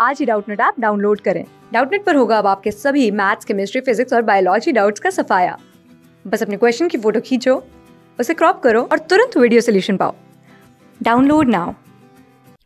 आज ही Doubtnut app download करें डाउटनेट पर होगा अब आपके सभी मैथ्स केमिस्ट्री फिजिक्स और बायोलॉजी डाउट्स का सफाया बस अपने क्वेश्चन की फोटो खींचो उसे क्रॉप करो और तुरंत वीडियो सोल्यूशन पाओ डाउनलोड नाउ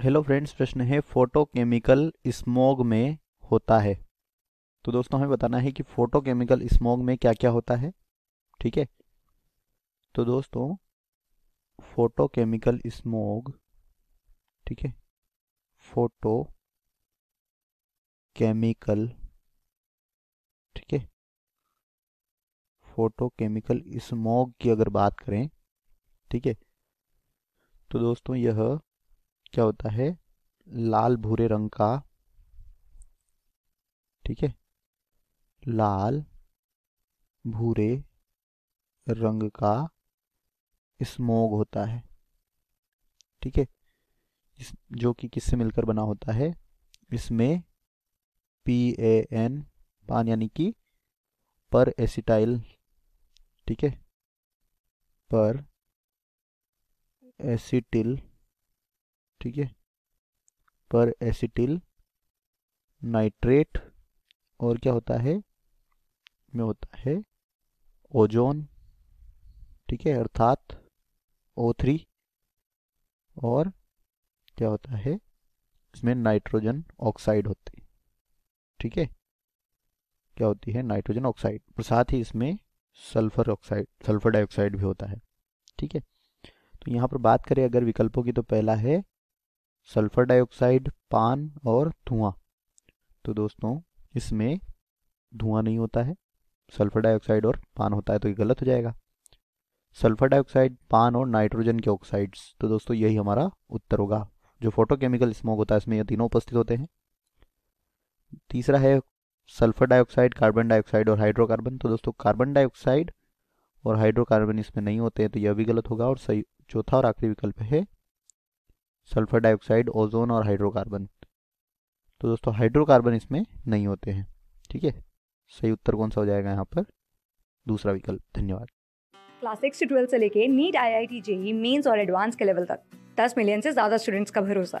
हेलो फ्रेंड्स प्रश्न है फोटोकेमिकल स्मोग में होता है तो दोस्तों हमें बताना है कि फोटोकेमिकल स्मोग में क्या क्या होता है ठीक है तो दोस्तों फोटोकेमिकल स्मोग ठीक है फोटो केमिकल ठीक है फोटोकेमिकल स्मॉग की अगर बात करें ठीक है तो दोस्तों यह क्या होता है लाल भूरे रंग का ठीक है लाल भूरे रंग का स्मोग होता है ठीक है जो कि किससे मिलकर बना होता है इसमें पी ए एन पान यानी कि पर एसिटाइल ठीक है पर एसिटिल ठीक है पर एसिटिल नाइट्रेट और क्या होता है में होता है ओजोन ठीक है अर्थात ओ थ्री और क्या होता है इसमें नाइट्रोजन ऑक्साइड होती ठीक है क्या होती है नाइट्रोजन ऑक्साइड और साथ ही इसमें सल्फर ऑक्साइड सल्फर डाइऑक्साइड भी होता है ठीक है तो यहाँ पर बात करें अगर विकल्पों की तो पहला है सल्फर डाइऑक्साइड पान और धुआं तो दोस्तों इसमें धुआं नहीं होता है सल्फर डाइऑक्साइड और पान होता है तो ये गलत हो जाएगा सल्फर डाइऑक्साइड पान और नाइट्रोजन के ऑक्साइड्स तो दोस्तों यही हमारा उत्तर होगा जो फोटोकेमिकल स्मोक होता है इसमें ये तीनों उपस्थित होते हैं तीसरा है सल्फर डाइऑक्साइड कार्बन डाइऑक्साइड और हाइड्रोकार्बन तो दोस्तों कार्बन डाइऑक्साइड और हाइड्रोकार्बन इसमें नहीं होते हैं तो यह भी गलत होगा और सही चौथा और आखिरी विकल्प है सल्फर डाइऑक्साइड ओजोन और हाइड्रोकार्बन तो दोस्तों हाइड्रोकार्बन इसमें नहीं होते हैं ठीक है सही उत्तर कौन सा हो जाएगा यहाँ पर दूसरा विकल्प धन्यवाद क्लास सिक्स से ट्वेल्थ से लेके NEET I I T JEE Mains और एडवांस के लेवल तक दस मिलियन से ज्यादा स्टूडेंट्स का भरोसा